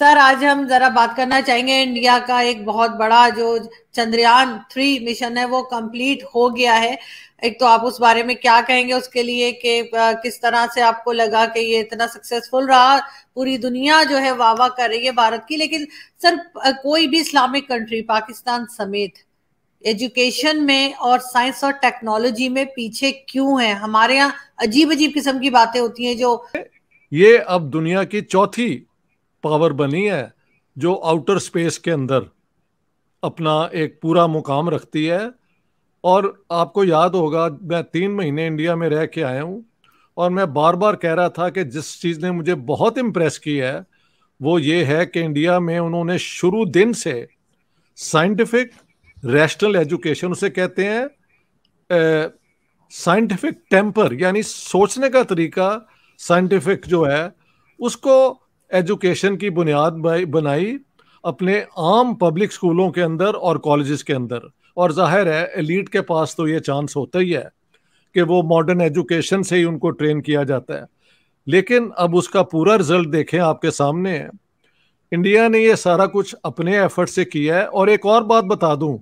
Sir आज हम जरा बात करना चाहेंगे इंडिया का एक बहुत बड़ा जो चंद्रयान थ्री मिशन है वो कंप्लीट हो गया है एक तो आप उस बारे में क्या कहेंगे उसके लिए कि किस तरह से आपको लगा कि ये इतना सक्सेसफुल रहा पूरी दुनिया जो है वाह वाह कर रही है भारत की लेकिन सर कोई भी इस्लामिक कंट्री पाकिस्तान समेत एजुकेशन में और साइंस और टेक्नोलॉजी में पीछे क्यों है हमारे यहाँ अजीब अजीब किस्म की बातें होती हैं जो ये अब दुनिया की चौथी पावर बनी है जो आउटर स्पेस के अंदर अपना एक पूरा मुकाम रखती है और आपको याद होगा मैं तीन महीने इंडिया में रह के आया हूँ और मैं बार बार कह रहा था कि जिस चीज़ ने मुझे बहुत इम्प्रेस की है वो ये है कि इंडिया में उन्होंने शुरू दिन से साइंटिफिक रैशनल एजुकेशन उसे कहते हैं साइंटिफिक टेम्पर यानी सोचने का तरीका साइंटिफिक जो है उसको एजुकेशन की बुनियाद बनाई अपने आम पब्लिक स्कूलों के अंदर और कॉलेजेस के अंदर और जाहिर है एलिट के पास तो ये चांस होता ही है कि वो मॉडर्न एजुकेशन से ही उनको ट्रेन किया जाता है लेकिन अब उसका पूरा रिजल्ट देखें आपके सामने है इंडिया ने ये सारा कुछ अपने एफर्ट से किया है और एक और बात बता दूं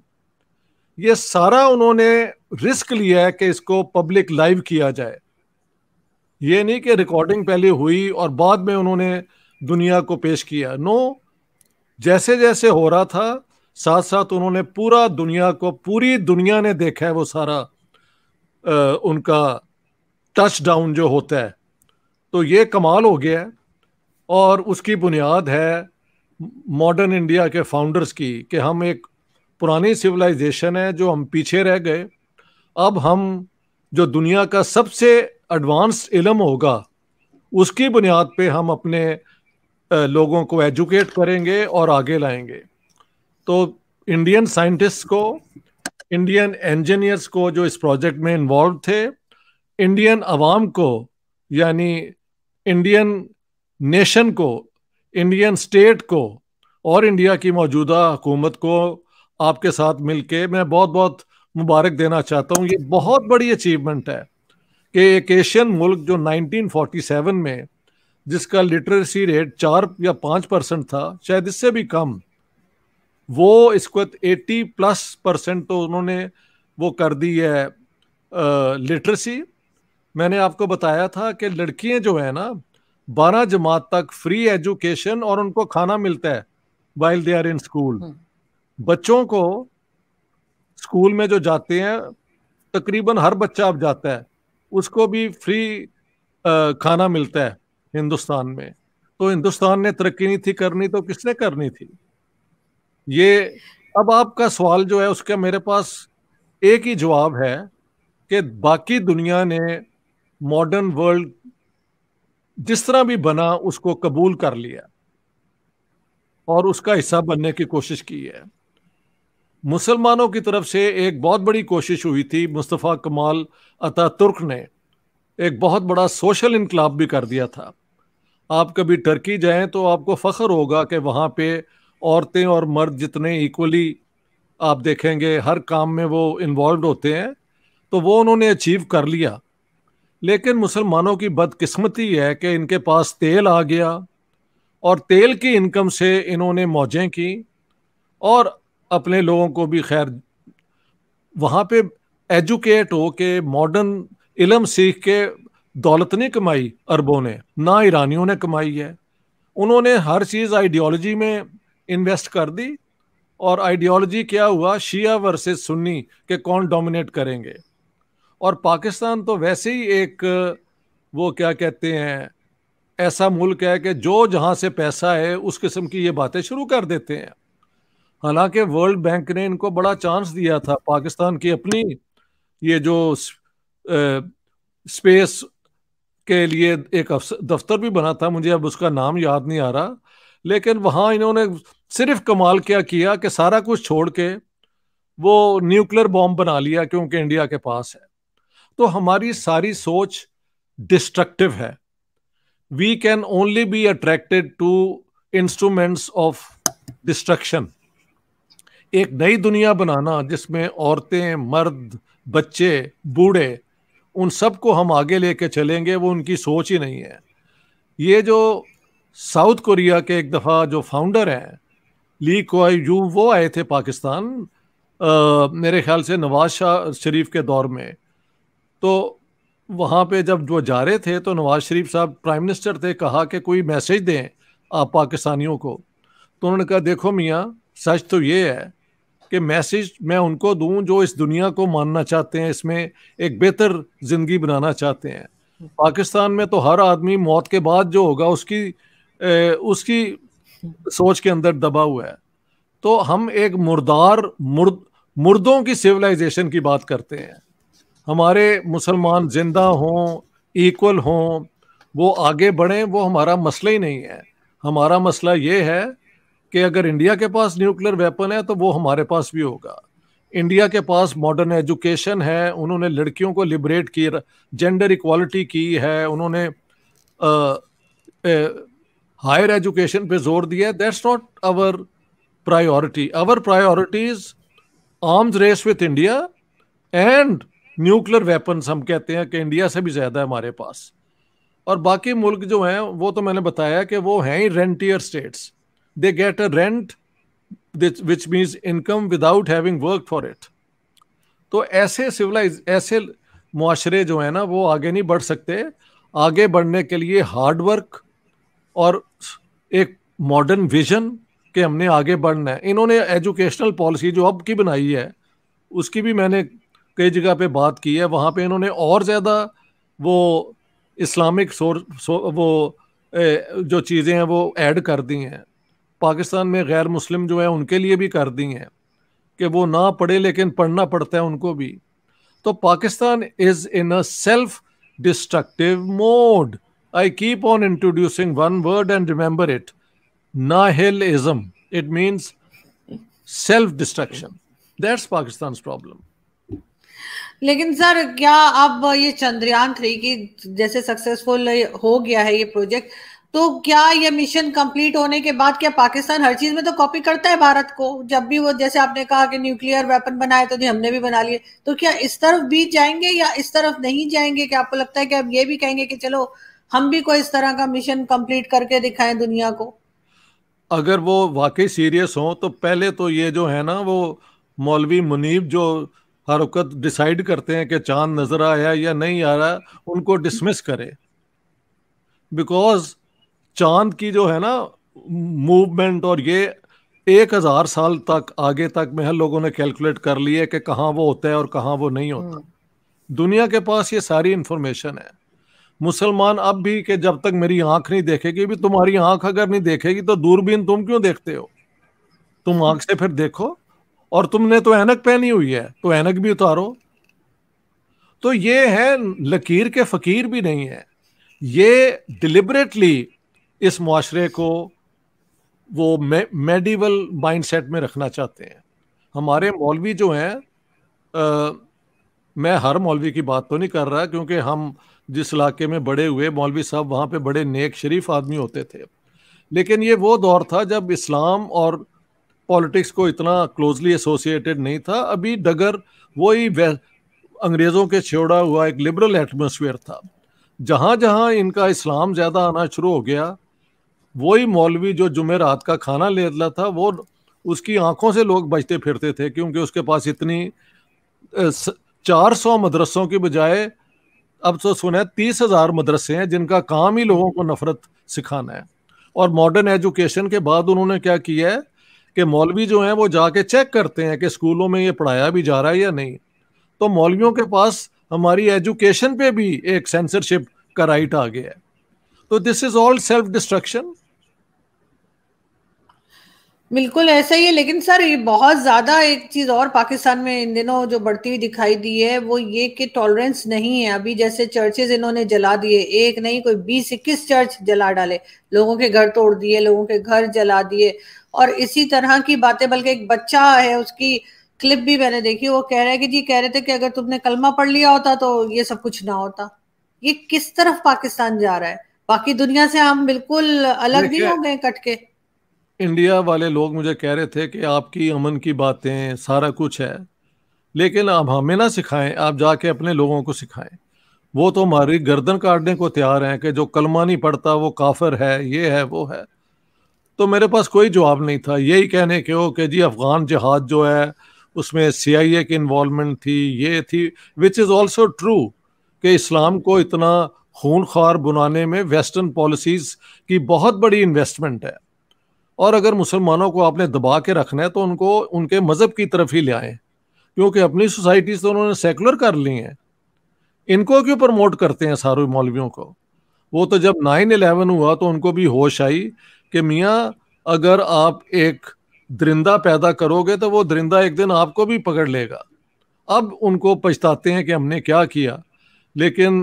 ये सारा उन्होंने रिस्क लिया है कि इसको पब्लिक लाइव किया जाए ये नहीं कि रिकॉर्डिंग पहले हुई और बाद में उन्होंने दुनिया को पेश किया नो जैसे जैसे हो रहा था साथ साथ उन्होंने पूरा दुनिया को पूरी दुनिया ने देखा है वो सारा आ, उनका टच डाउन जो होता है तो ये कमाल हो गया है और उसकी बुनियाद है मॉडर्न इंडिया के फाउंडर्स की कि हम एक पुरानी सिविलाइजेशन है जो हम पीछे रह गए अब हम जो दुनिया का सबसे एडवांस इलम होगा उसकी बुनियाद पे हम अपने लोगों को एजुकेट करेंगे और आगे लाएंगे तो इंडियन साइंटिस्ट को इंडियन इंजीनियर्स को जो इस प्रोजेक्ट में इन्वॉल्व थे इंडियन आवाम को यानी इंडियन नेशन को इंडियन स्टेट को और इंडिया की मौजूदा हुकूमत को आपके साथ मिलके मैं बहुत बहुत मुबारक देना चाहता हूँ ये बहुत बड़ी अचीवमेंट है कि एक एशियन मुल्क जो 1947 में जिसका लिटरेसी रेट चार या पाँच परसेंट था शायद इससे भी कम वो इसको एटी प्लस परसेंट तो उन्होंने वो कर दी है लिटरेसी मैंने आपको बताया था कि लड़कियां जो है ना बारह जमात तक फ्री एजुकेशन और उनको खाना मिलता है while they are in school बच्चों को स्कूल में जो जाते हैं तकरीबन हर बच्चा अब जाता है उसको भी फ्री खाना मिलता है हिंदुस्तान में तो हिंदुस्तान ने तरक्की नहीं थी करनी तो किसने करनी थी ये अब आपका सवाल जो है उसका मेरे पास एक ही जवाब है कि बाकी दुनिया ने मॉडर्न वर्ल्ड जिस तरह भी बना उसको कबूल कर लिया और उसका हिस्सा बनने की कोशिश की है मुसलमानों की तरफ से एक बहुत बड़ी कोशिश हुई थी मुस्तफ़ा कमाल अता तुर्क ने एक बहुत बड़ा सोशल इनकलाब भी कर दिया था आप कभी टर्की जाएं तो आपको फख्र होगा कि वहाँ पे औरतें और मर्द जितने इक्वली आप देखेंगे हर काम में वो इन्वॉल्व होते हैं तो वो उन्होंने अचीव कर लिया लेकिन मुसलमानों की बदकिस्मती है कि इनके पास तेल आ गया और तेल की इनकम से इन्होंने मौजें की और अपने लोगों को भी खैर वहाँ पे एजुकेट हो के मॉडर्न इलम सीख के दौलत नहीं कमाई अरबों ने ना ईरानियों ने कमाई है उन्होंने हर चीज़ आइडियोलॉजी में इन्वेस्ट कर दी और आइडियोलॉजी क्या हुआ शिया वर्सेस सुन्नी के कौन डोमिनेट करेंगे और पाकिस्तान तो वैसे ही एक वो क्या कहते हैं ऐसा मुल्क है कि जो जहाँ से पैसा है उस किस्म की ये बातें शुरू कर देते हैं हालांकि वर्ल्ड बैंक ने इनको बड़ा चांस दिया था पाकिस्तान की अपनी ये जो स्पेस के लिए एक दफ्तर भी बना था मुझे अब उसका नाम याद नहीं आ रहा लेकिन वहाँ इन्होंने सिर्फ कमाल क्या किया कि सारा कुछ छोड़ के वो न्यूक्लियर बॉम्ब बना लिया क्योंकि इंडिया के पास है तो हमारी सारी सोच डिस्ट्रक्टिव है we can only be attracted to instruments of destruction एक नई दुनिया बनाना जिसमें औरतें मर्द बच्चे बूढ़े उन सबको हम आगे लेके चलेंगे वो उनकी सोच ही नहीं है ये जो साउथ कोरिया के एक दफ़ा जो फाउंडर हैं ली कोई यू वो आए थे पाकिस्तान आ, मेरे ख्याल से नवाज शाह शरीफ के दौर में तो वहाँ पे जब वो जा रहे थे तो नवाज शरीफ साहब प्राइम मिनिस्टर थे कहा कि कोई मैसेज दें आप पाकिस्तानियों को तो उन्होंने कहा देखो मियाँ सच तो ये है कि मैसेज मैं उनको दूं जो इस दुनिया को मानना चाहते हैं इसमें एक बेहतर जिंदगी बनाना चाहते हैं पाकिस्तान में तो हर आदमी मौत के बाद जो होगा उसकी ए, उसकी सोच के अंदर दबा हुआ है तो हम एक मुर्दार मुर्द मुर्दों की सिविलाइजेशन की बात करते हैं हमारे मुसलमान जिंदा हों इक्वल हों वो आगे बढ़ें वो हमारा मसला ही नहीं है हमारा मसला ये है कि अगर इंडिया के पास न्यूक्लियर वेपन है तो वो हमारे पास भी होगा इंडिया के पास मॉडर्न एजुकेशन है उन्होंने लड़कियों को लिबरेट की जेंडर इक्वालिटी की है उन्होंने हायर एजुकेशन पे जोर दिया है that's not our priority our priorities arms race with India and nuclear weapons हम कहते हैं कि इंडिया से भी ज़्यादा है हमारे पास और बाकी मुल्क जो हैं वो तो मैंने बताया कि वो हैं ही rentier states they get a rent which means income without having worked for it तो ऐसे सिविलाइज ऐसे माशरे जो है ना वो आगे नहीं बढ़ सकते आगे बढ़ने के लिए हार्ड वर्क और एक मॉडर्न विजन के हमने आगे बढ़ना है इन्होंने एजुकेशनल पॉलिसी जो अब की बनाई है उसकी भी मैंने कई जगह पे बात की है वहाँ पे इन्होंने और ज़्यादा वो इस्लामिक सोर सो, वो ए, जो चीज़ें हैं वो ऐड कर दी हैं पाकिस्तान में गैर मुस्लिम जो है उनके लिए भी कर दी हैं कि वो ना पढ़े लेकिन पढ़ना पड़ता है उनको भी तो Pakistan is in a self destructive mode I keep on introducing one word and remember it nihilism it means self destruction that's Pakistan problem लेकिन सर क्या अब ये चंद्रयान थ्री की जैसे सक्सेसफुल हो गया है ये प्रोजेक्ट तो क्या यह मिशन कंप्लीट होने के बाद क्या पाकिस्तान हर चीज में तो कॉपी करता है भारत को जब भी वो जैसे आपने कहा कि न्यूक्लियर वेपन बनाए तो जी हमने भी बना लिए तो क्या इस तरफ भी जाएंगे या इस तरफ नहीं जाएंगे क्या आपको लगता है कि अब ये भी कहेंगे कि चलो हम भी कोई इस तरह का मिशन कंप्लीट करके दिखाएं दुनिया को अगर वो वाकई सीरियस हो तो पहले तो ये जो है ना वो मौलवी मुनीब जो हर वक्त डिसाइड करते हैं कि चांद नजर आया या नहीं आ रहा उनको डिसमिस करे बिकॉज चांद की जो है ना मूवमेंट और ये एक हजार साल तक आगे तक में लोगों ने कैलकुलेट कर लिया कि कहाँ वो होता है और कहाँ वो नहीं होता हम्म। दुनिया के पास ये सारी इंफॉर्मेशन है मुसलमान अब भी कि जब तक मेरी आंख नहीं देखेगी भी तुम्हारी आंख अगर नहीं देखेगी तो दूरबीन तुम क्यों देखते हो तुम हम्म। आंख से फिर देखो और तुमने तो एनक पहनी हुई है तो ऐनक भी उतारो तो ये है लकीर के फकीर भी नहीं है ये डिलिबरेटली इस माशरे को वो मे, मेडिवल माइंडसेट में रखना चाहते हैं हमारे मौलवी जो हैं मैं हर मौलवी की बात तो नहीं कर रहा क्योंकि हम जिस इलाके में बड़े हुए मौलवी साहब वहाँ पे बड़े नेक शरीफ आदमी होते थे लेकिन ये वो दौर था जब इस्लाम और पॉलिटिक्स को इतना क्लोजली एसोसिएटेड नहीं था अभी डगर वही अंग्रेज़ों के छोड़ा हुआ एक लिबरल एटमोसफियर था जहाँ जहाँ इनका इस्लाम ज़्यादा आना शुरू हो गया वही मौलवी जो जुमे रात का खाना ले था वो उसकी आंखों से लोग बचते फिरते थे क्योंकि उसके पास इतनी चार सौ मदरसों की बजाय अब तो सुने तीस हजार मदरसे हैं जिनका काम ही लोगों को नफरत सिखाना है और मॉडर्न एजुकेशन के बाद उन्होंने क्या किया है कि मौलवी जो हैं वो जाके चेक करते हैं कि स्कूलों में ये पढ़ाया भी जा रहा है या नहीं तो मौलवियों के पास हमारी एजुकेशन पे भी एक सेंसरशिप का राइट आ गया है तो this is all self destruction बिल्कुल ऐसा ही है लेकिन सर ये बहुत ज्यादा एक चीज और पाकिस्तान में इन दिनों जो बढ़ती हुई दिखाई दी है वो ये कि टॉलरेंस नहीं है अभी जैसे चर्चेज इन्होंने जला दिए एक नहीं कोई बीस इक्कीस चर्च जला डाले लोगों के घर तोड़ दिए लोगों के घर जला दिए और इसी तरह की बातें बल्कि एक बच्चा है उसकी क्लिप भी मैंने देखी वो कह रहा है कि जी कह रहे थे कि अगर तुमने कलमा पढ़ लिया होता तो ये सब कुछ ना होता ये किस तरफ पाकिस्तान जा रहा है बाकी दुनिया से हम बिल्कुल अलग नहीं हो गए कटके इंडिया वाले लोग मुझे कह रहे थे कि आपकी अमन की बातें सारा कुछ है लेकिन आप हमें ना सिखाएं आप जाके अपने लोगों को सिखाएं वो तो हमारी गर्दन काटने को तैयार हैं कि जो कलमा नहीं पढ़ता वो काफिर है ये है वो है तो मेरे पास कोई जवाब नहीं था यही कहने के हो कि जी अफ़गान जहाज जो है उसमें सी आई ए की इन्वॉलमेंट थी ये थी विच इज़ ऑल्सो ट्रू कि इस्लाम को इतना खून खार बनाने में वेस्टर्न पॉलिसीज़ की बहुत बड़ी इन्वेस्टमेंट है और अगर मुसलमानों को आपने दबा के रखना है तो उनको उनके मज़हब की तरफ ही ले आए क्योंकि अपनी सोसाइटीज़ तो उन्होंने सेकुलर कर ली हैं इनको क्यों प्रमोट करते हैं सारे मौलवियों को वो तो जब नाइन एलेवन हुआ तो उनको भी होश आई कि मियाँ अगर आप एक दरिंदा पैदा करोगे तो वो दरिंदा एक दिन आपको भी पकड़ लेगा अब उनको पछताते हैं कि हमने क्या किया लेकिन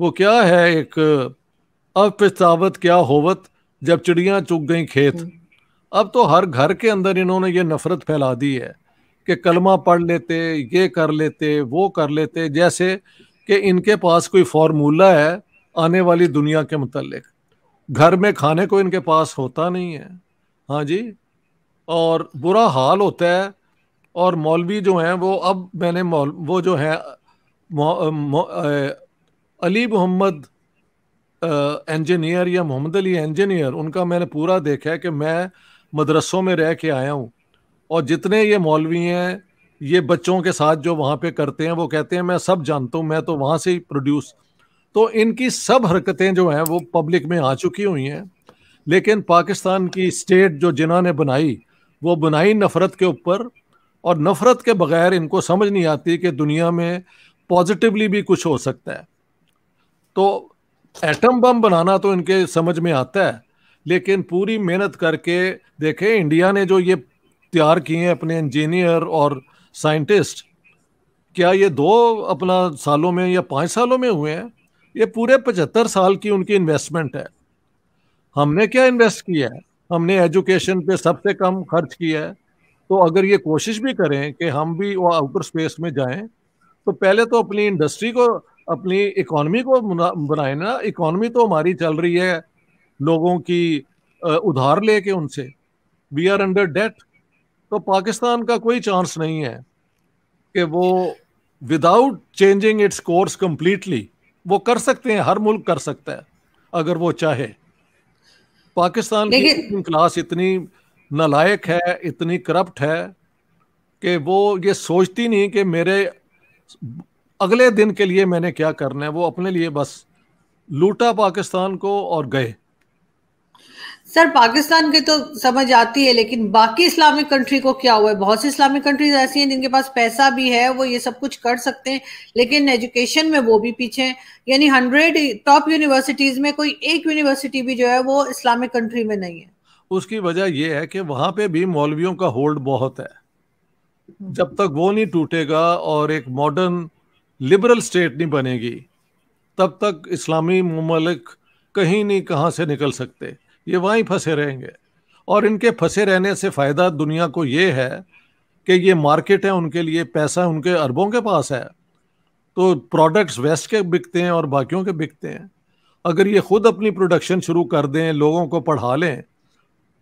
वो क्या है एक अब पछतावत क्या होवत जब चिड़ियाँ चुग गई खेत अब तो हर घर के अंदर इन्होंने ये नफरत फैला दी है कि कलमा पढ़ लेते ये कर लेते वो कर लेते जैसे कि इनके पास कोई फार्मूला है आने वाली दुनिया के मतलब घर में खाने को इनके पास होता नहीं है हाँ जी और बुरा हाल होता है और मौलवी जो हैं वो अब मैंने मौल वो जो हैं अली मोहम्मद इंजीनियर या मोहम्मद अली इंजीनियर उनका मैंने पूरा देखा है कि मैं मदरसों में रह के आया हूँ और जितने ये मौलवी हैं ये बच्चों के साथ जो वहाँ पे करते हैं वो कहते हैं मैं सब जानता हूँ मैं तो वहाँ से ही प्रोड्यूस तो इनकी सब हरकतें जो हैं वो पब्लिक में आ चुकी हुई हैं लेकिन पाकिस्तान की स्टेट जो जिन्होंने बनाई वो बनाई नफ़रत के ऊपर और नफ़रत के बगैर इनको समझ नहीं आती कि दुनिया में पॉजिटिवली भी कुछ हो सकता है तो एटम बम बनाना तो इनके समझ में आता है लेकिन पूरी मेहनत करके देखें इंडिया ने जो ये तैयार किए हैं अपने इंजीनियर और साइंटिस्ट क्या ये दो अपना सालों में या पाँच सालों में हुए हैं ये पूरे पचहत्तर साल की उनकी इन्वेस्टमेंट है हमने क्या इन्वेस्ट किया है हमने एजुकेशन पे सबसे कम खर्च किया है तो अगर ये कोशिश भी करें कि हम भी वो आउटर स्पेस में जाएं तो पहले तो अपनी इंडस्ट्री को अपनी इकोनॉमी को बनाए ना इकोनॉमी तो हमारी चल रही है लोगों की उधार लेके उनसे वी आर अंडर डेट तो पाकिस्तान का कोई चांस नहीं है कि वो without changing its course completely वो कर सकते हैं हर मुल्क कर सकता है अगर वो चाहे पाकिस्तान की क्लास इतनी नलायक है इतनी करप्ट है कि वो ये सोचती नहीं कि मेरे अगले दिन के लिए मैंने क्या करना है वो अपने लिए बस लूटा पाकिस्तान को और गए सर पाकिस्तान के तो समझ आती है लेकिन बाकी इस्लामिक कंट्री को क्या हुआ है बहुत सी इस्लामिक कंट्रीज ऐसी हैं जिनके पास पैसा भी है वो ये सब कुछ कर सकते हैं लेकिन एजुकेशन में वो भी पीछे हैं यानी हंड्रेड टॉप यूनिवर्सिटीज में कोई एक यूनिवर्सिटी भी जो है वो इस्लामिक कंट्री में नहीं है उसकी वजह यह है कि वहां पे भी मौलवियों का होल्ड बहुत है जब तक वो नहीं टूटेगा और एक मॉडर्न लिबरल स्टेट नहीं बनेगी तब तक इस्लामी ममालिक कहीं नहीं कहाँ से निकल सकते ये वहीं फंसे रहेंगे और इनके फंसे रहने से फ़ायदा दुनिया को ये है कि ये मार्केट है उनके लिए पैसा उनके अरबों के पास है तो प्रोडक्ट्स वेस्ट के बिकते हैं और बाकियों के बिकते हैं अगर ये खुद अपनी प्रोडक्शन शुरू कर दें लोगों को पढ़ा लें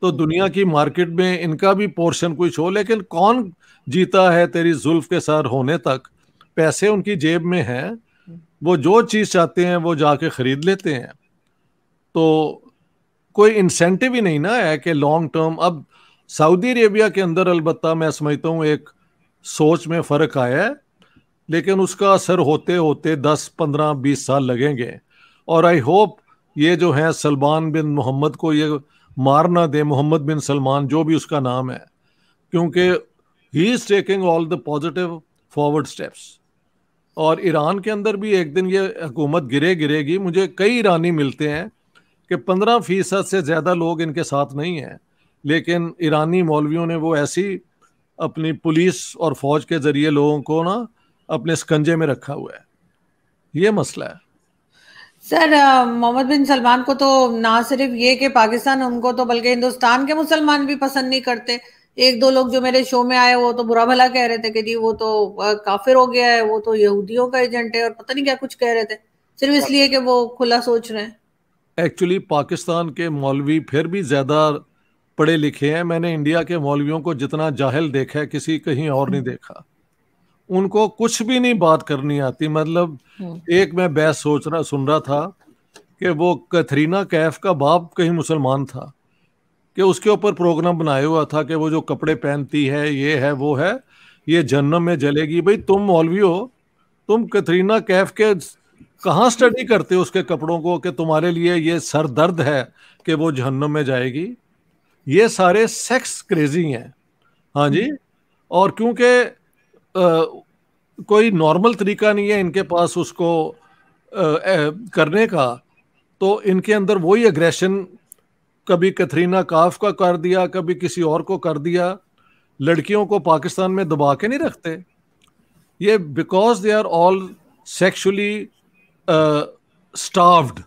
तो दुनिया की मार्केट में इनका भी पोर्शन कुछ हो लेकिन कौन जीता है तेरी जुल्फ के सर होने तक पैसे उनकी जेब में हैं वो जो चीज़ चाहते हैं वो जाके ख़रीद लेते हैं तो कोई इंसेंटिव ही नहीं ना है कि लॉन्ग टर्म अब सऊदी अरेबिया के अंदर अलबत् मैं समझता हूँ एक सोच में फ़र्क आया है लेकिन उसका असर होते होते 10, 15, 20 साल लगेंगे और आई होप ये जो है सलमान बिन मोहम्मद को ये मार ना दे मोहम्मद बिन सलमान जो भी उसका नाम है क्योंकि he is taking all the positive forward steps और ईरान के अंदर भी एक दिन ये हुकूमत गिरे गिरेगी मुझे कई ईरानी मिलते हैं कि पंद्रह फीसद से ज़्यादा लोग इनके साथ नहीं हैं लेकिन ईरानी मौलवियों ने वो ऐसी अपनी पुलिस और फौज के ज़रिए लोगों को ना अपने स्कंजे में रखा हुआ है ये मसला है सर मोहम्मद बिन सलमान को तो ना सिर्फ ये कि पाकिस्तान उनको तो बल्कि हिंदुस्तान के मुसलमान भी पसंद नहीं करते एक दो लोग जो मेरे शो में आए वो तो बुरा भला कह रहे थे कि जी वो तो काफिर हो गया है वो तो यहूदियों का एजेंट है और पता नहीं क्या कुछ कह रहे थे सिर्फ इसलिए कि वो खुला सोच रहे हैं एक्चुअली पाकिस्तान के मौलवी फिर भी ज़्यादा पढ़े लिखे हैं मैंने इंडिया के मौलवियों को जितना जाहिल देखा है किसी कहीं और नहीं देखा उनको कुछ भी नहीं बात करनी आती मतलब हम्म। एक मैं बहस सोच रहा सुन रहा था कि वो कथरीना कैफ का बाप कहीं मुसलमान था कि उसके ऊपर प्रोग्राम बनाया हुआ था कि वो जो कपड़े पहनती है ये है वो है ये जन्म में जलेगी भाई तुम मौलवी हो तुम कथरीना कैफ के कहाँ स्टडी करते हो उसके कपड़ों को कि तुम्हारे लिए ये सर दर्द है कि वो जहन्नम में जाएगी ये सारे सेक्स क्रेजी हैं हाँ जी हम्म। और क्योंकि कोई नॉर्मल तरीका नहीं है इनके पास उसको आ, ए, करने का तो इनके अंदर वही एग्रेशन कभी कथरीना काफ का कर दिया कभी किसी और को कर दिया लड़कियों को पाकिस्तान में दबा के नहीं रखते ये because they are all sexually starved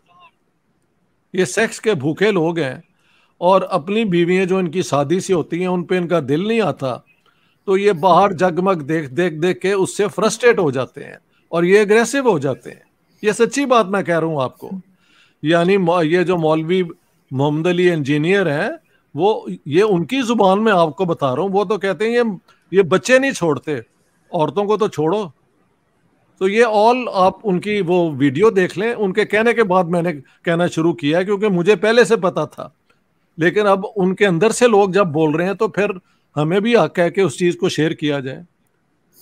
ये सेक्स के भूखे लोग हैं और अपनी बीवियाँ जो इनकी शादी से होती हैं उन पे इनका दिल नहीं आता तो ये बाहर जगमग देख देख देख के उससे फ्रस्ट्रेट हो जाते हैं और ये अग्रेसिव हो जाते हैं ये सच्ची बात मैं कह रहा हूँ आपको यानी ये जो मौलवी मोहम्मद अली इंजीनियर हैं वो ये उनकी जुबान में आपको बता रहा हूँ वो तो कहते हैं ये ये बच्चे नहीं छोड़ते औरतों को तो छोड़ो तो ये ऑल आप उनकी वो वीडियो देख लें उनके कहने के बाद मैंने कहना शुरू किया क्योंकि मुझे पहले से पता था लेकिन अब उनके अंदर से लोग जब बोल रहे हैं तो फिर हमें भी हक है कि उस चीज को शेयर किया जाए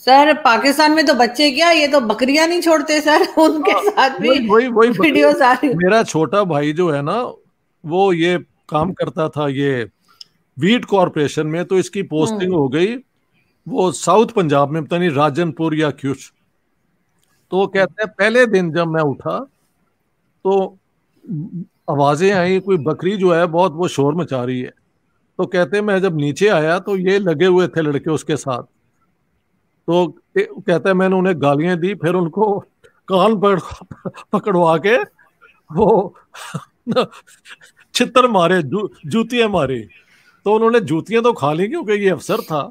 सर पाकिस्तान में तो बच्चे क्या ये तो बकरियां नहीं छोड़ते सर उनके आ, हाँ, साथ भी वही वही वीडियोस मेरा छोटा भाई जो है ना वो ये काम करता था ये वीट कॉरपोरेशन में तो इसकी पोस्टिंग हम्म। हो गई वो साउथ पंजाब में पता नहीं राजनपुर या क्यूश तो वो कहते हैं पहले दिन जब मैं उठा तो आवाज़ें आई कोई बकरी जो है बहुत वो शोर मचा रही है तो कहते मैं जब नीचे आया तो ये लगे हुए थे लड़के उसके साथ तो कहते मैंने उन्हें गालियां दी फिर उनको कान पकड़वा के वो छितर मारे जू मारे मारी तो उन्होंने जूतियां तो खा ली क्योंकि ये अफसर था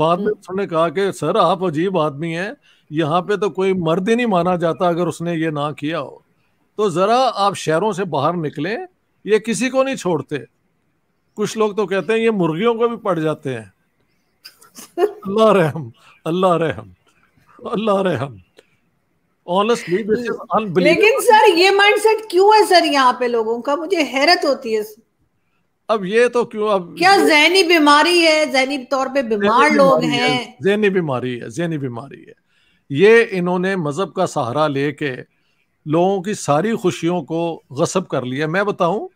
बाद में हम्म। उसने कहा कि सर आप अजीब आदमी हैं यहाँ पे तो कोई मर्द ही नहीं माना जाता अगर उसने ये ना किया हो तो ज़रा आप शहरों से बाहर निकलें ये किसी को नहीं छोड़ते कुछ लोग तो कहते हैं ये मुर्गियों को भी पड़ जाते हैं अल्लाह रहम अल्लाह रहम अल्लाह रहम ऑनेस्टली लेकिन सर ये माइंडसेट क्यों है सर यहाँ पे लोगों का मुझे हैरत होती है अब ये तो क्यों अब क्या जहनी बीमारी है जहनी तौर पे बीमार लोग हैं जहनी बीमारी है जहनी बीमारी है ये इन्होंने मजहब का सहारा लेके लोगों की सारी खुशियों को गसब कर लिया मैं बताऊं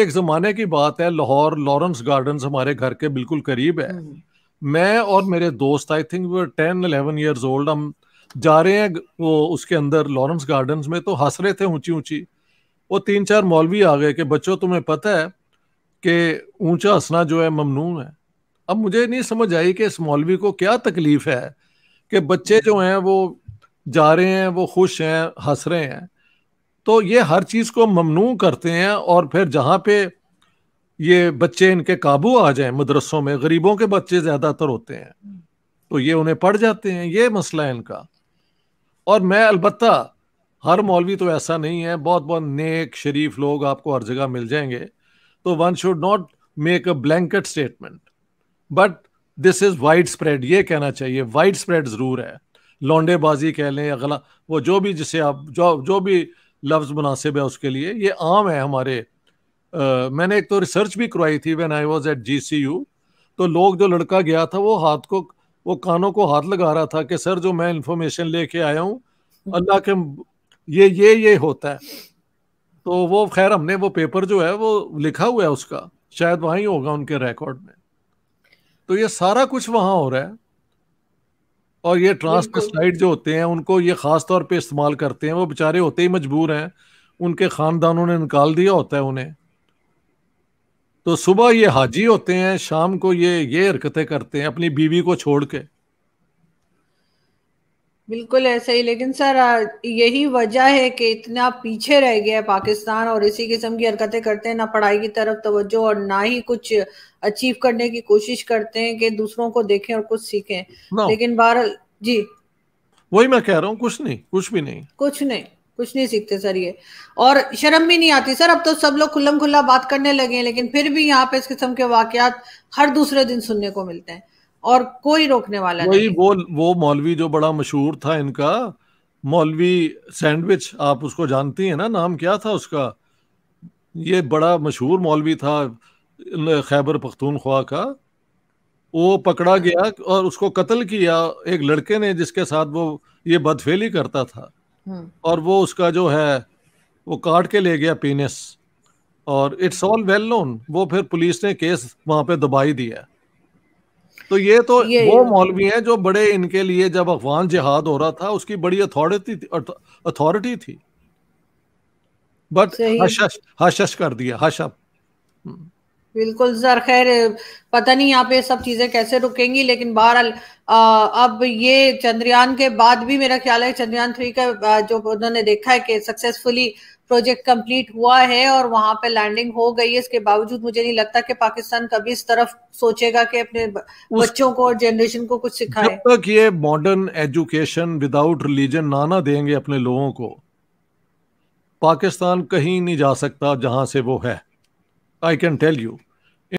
एक ज़माने की बात है लाहौर लॉरेंस गार्डन हमारे घर के बिल्कुल करीब है हम्म। मैं और मेरे दोस्त I think we ten eleven years old हम जा रहे हैं वो उसके अंदर लॉरेंस गार्डन में तो हंस रहे थे ऊंची ऊंची वो तीन चार मौलवी आ गए कि बच्चों तुम्हें पता है कि ऊंचा हंसना जो है ममनू है अब मुझे नहीं समझ आई कि इस मौलवी को क्या तकलीफ है कि बच्चे जो हैं वो जा रहे हैं वो खुश हैं हंस रहे हैं तो ये हर चीज़ को ममनू करते हैं और फिर जहाँ पे ये बच्चे इनके काबू आ जाए मदरसों में गरीबों के बच्चे ज़्यादातर होते हैं तो ये उन्हें पढ़ जाते हैं ये मसला है इनका और मैं अलबत् हर मौलवी तो ऐसा नहीं है बहुत बहुत नेक शरीफ लोग आपको हर जगह मिल जाएंगे तो one should not make a blanket statement but this is widespread ये कहना चाहिए वाइड स्प्रेड जरूर है लौंडेबाजी कह लें या गला वो जो भी जिसे आप जो जो भी लफ्ज़ मुनासिब है उसके लिए ये आम है हमारे आ, मैंने एक तो रिसर्च भी करवाई थी when I was at G C U तो लोग जो लड़का गया था वो हाथ को वो कानों को हाथ लगा रहा था कि सर जो मैं इंफॉर्मेशन लेके आया हूँ हम्म। अल्लाह के ये ये ये होता है तो वो खैर हमने वो पेपर जो है वो लिखा हुआ है उसका शायद वहीं होगा उनके रिकॉर्ड में तो ये सारा कुछ वहाँ हो रहा है और ये ट्रांसपेस्टाइड जो होते हैं उनको ये ख़ास तौर पे इस्तेमाल करते हैं वो बेचारे होते ही मजबूर हैं उनके ख़ानदानों ने निकाल दिया होता है उन्हें तो सुबह ये हाजी होते हैं शाम को ये ये हरकतें करते हैं अपनी बीवी को छोड़ के बिल्कुल ऐसा ही लेकिन सर यही वजह है कि इतना पीछे रह गया है पाकिस्तान और इसी किस्म की हरकतें करते हैं ना पढ़ाई की तरफ तवज्जो और ना ही कुछ अचीव करने की कोशिश करते हैं कि दूसरों को देखें और कुछ सीखें लेकिन बहर जी वही मैं कह रहा हूँ कुछ नहीं कुछ भी नहीं कुछ नहीं कुछ नहीं सीखते सर ये और शर्म भी नहीं आती सर अब तो सब लोग खुल्लम खुल्ला बात करने लगे हैं लेकिन फिर भी यहाँ पे इस किस्म के वाकत हर दूसरे दिन सुनने को मिलते हैं और कोई रोकने वाला वही नहीं वो वो मौलवी जो बड़ा मशहूर था इनका मौलवी सैंडविच आप उसको जानती हैं ना नाम क्या था उसका ये बड़ा मशहूर मौलवी था खैबर पख्तूनख्वा का वो पकड़ा गया और उसको कत्ल किया एक लड़के ने जिसके साथ वो ये बदफेली करता था हम्म। और वो उसका जो है वो काट के ले गया पीनस और इट्स ऑल वेल नोन वो फिर पुलिस ने केस वहाँ पे दबाई दिया तो ये तो ये वो मौलवी हैं जो बड़े इनके लिए जब अफगान जिहाद हो रहा था उसकी बड़ी अथॉरिटी अथॉरिटी थी बट हशश हशश कर दिया हशब हम्म। बिल्कुल सर खैर पता नहीं यहाँ पे सब चीज़ें कैसे रुकेंगी लेकिन बहरहाल अब ये चंद्रयान के बाद भी मेरा ख्याल है चंद्रयान थ्री का जो उन्होंने देखा है कि सक्सेसफुली प्रोजेक्ट कंप्लीट हुआ है और वहां पे लैंडिंग हो गई है इसके बावजूद मुझे नहीं लगता कि पाकिस्तान कभी इस तरफ सोचेगा कि अपने बच्चों को और जनरेशन को कुछ सिखाए जब तक ये मॉडर्न एजुकेशन विदाउट रिलीजन ना ना देंगे अपने लोगों को पाकिस्तान कहीं नहीं जा सकता जहां से वो है आई कैन टेल यू